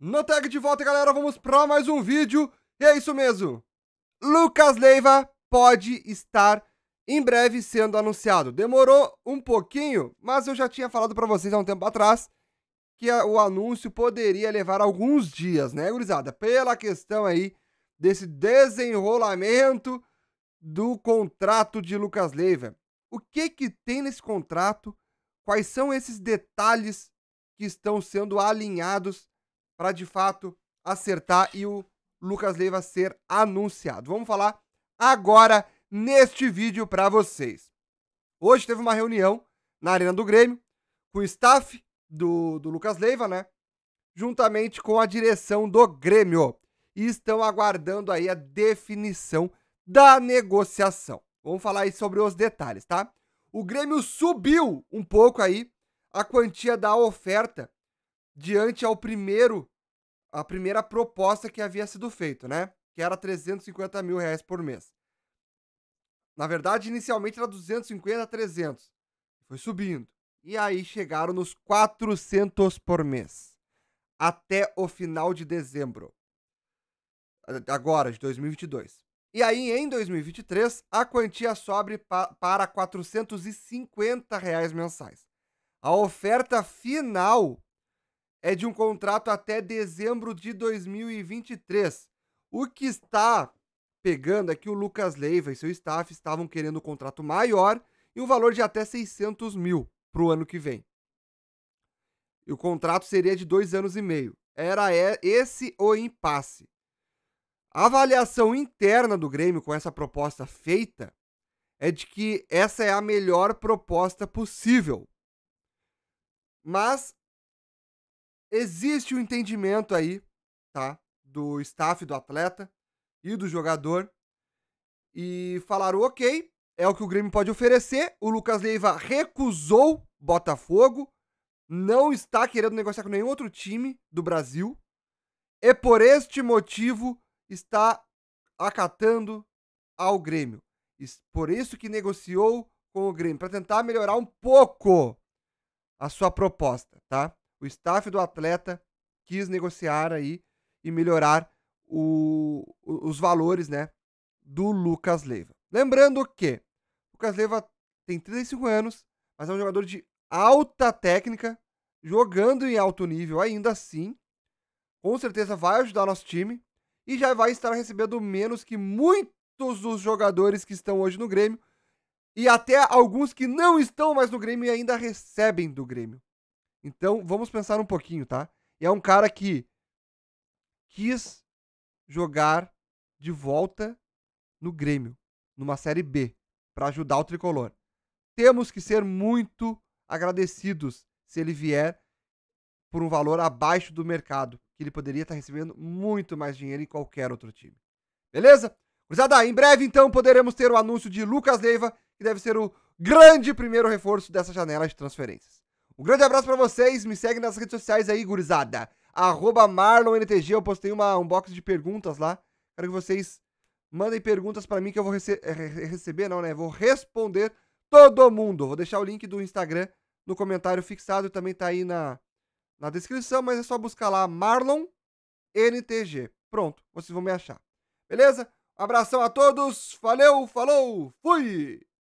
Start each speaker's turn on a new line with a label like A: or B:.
A: No tag de volta, galera, vamos para mais um vídeo. E é isso mesmo. Lucas Leiva pode estar em breve sendo anunciado. Demorou um pouquinho, mas eu já tinha falado para vocês há um tempo atrás que o anúncio poderia levar alguns dias, né, gurizada? Pela questão aí desse desenrolamento do contrato de Lucas Leiva. O que que tem nesse contrato? Quais são esses detalhes que estão sendo alinhados para de fato acertar e o Lucas Leiva ser anunciado. Vamos falar agora neste vídeo para vocês. Hoje teve uma reunião na Arena do Grêmio com o staff do, do Lucas Leiva, né? Juntamente com a direção do Grêmio. E estão aguardando aí a definição da negociação. Vamos falar aí sobre os detalhes, tá? O Grêmio subiu um pouco aí a quantia da oferta diante ao primeiro, a primeira proposta que havia sido feita, né? Que era 350 mil reais por mês. Na verdade, inicialmente era 250 a 300. Foi subindo. E aí chegaram nos 400 por mês. Até o final de dezembro. Agora, de 2022. E aí, em 2023, a quantia sobe para R$ 450 reais mensais. A oferta final é de um contrato até dezembro de 2023. O que está pegando é que o Lucas Leiva e seu staff estavam querendo um contrato maior e um valor de até 600 mil para o ano que vem. E o contrato seria de dois anos e meio. Era é, esse o impasse. A avaliação interna do Grêmio com essa proposta feita é de que essa é a melhor proposta possível. Mas existe o um entendimento aí, tá? Do staff, do atleta e do jogador. E falaram, ok, é o que o Grêmio pode oferecer. O Lucas Leiva recusou Botafogo. Não está querendo negociar com nenhum outro time do Brasil. E por este motivo está acatando ao Grêmio. Por isso que negociou com o Grêmio, para tentar melhorar um pouco a sua proposta, tá? O staff do atleta quis negociar aí e melhorar o, os valores, né, do Lucas Leiva. Lembrando que o Lucas Leiva tem 35 anos, mas é um jogador de alta técnica, jogando em alto nível ainda assim. Com certeza vai ajudar nosso time e já vai estar recebendo menos que muitos dos jogadores que estão hoje no Grêmio e até alguns que não estão mais no Grêmio e ainda recebem do Grêmio. Então, vamos pensar um pouquinho, tá? É um cara que quis jogar de volta no Grêmio, numa Série B, para ajudar o tricolor. Temos que ser muito agradecidos se ele vier por um valor abaixo do mercado, que ele poderia estar recebendo muito mais dinheiro em qualquer outro time. Beleza? Cruzada, em breve então poderemos ter o anúncio de Lucas Leiva, que deve ser o grande primeiro reforço dessa janela de transferências. Um grande abraço para vocês, me segue nas redes sociais aí, gurizada. Arroba MarlonNTG, eu postei uma, um box de perguntas lá. Quero que vocês mandem perguntas para mim que eu vou rece eh, receber, não, né? Vou responder todo mundo. Vou deixar o link do Instagram no comentário fixado, e também tá aí na, na descrição, mas é só buscar lá MarlonNTG. Pronto, vocês vão me achar. Beleza? Abração a todos, valeu, falou, fui!